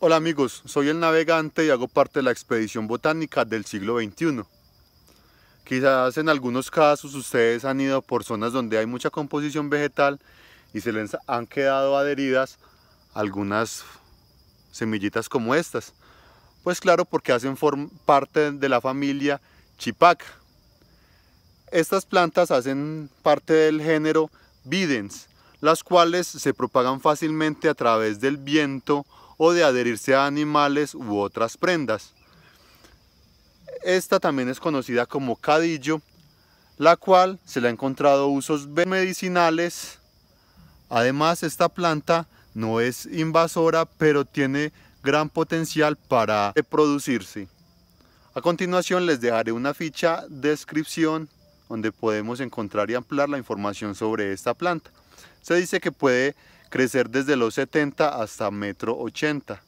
Hola amigos, soy el navegante y hago parte de la expedición botánica del siglo XXI. Quizás en algunos casos ustedes han ido por zonas donde hay mucha composición vegetal y se les han quedado adheridas algunas semillitas como estas. Pues claro, porque hacen parte de la familia Chipaca, estas plantas hacen parte del género Bidens, las cuales se propagan fácilmente a través del viento o de adherirse a animales u otras prendas. Esta también es conocida como cadillo, la cual se le ha encontrado usos medicinales. Además, esta planta no es invasora, pero tiene gran potencial para reproducirse. A continuación les dejaré una ficha descripción donde podemos encontrar y ampliar la información sobre esta planta. Se dice que puede crecer desde los 70 hasta metro 80.